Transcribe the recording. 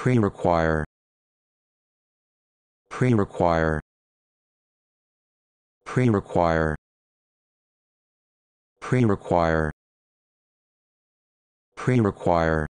pre-require pre-require pre-require pre-require pre-require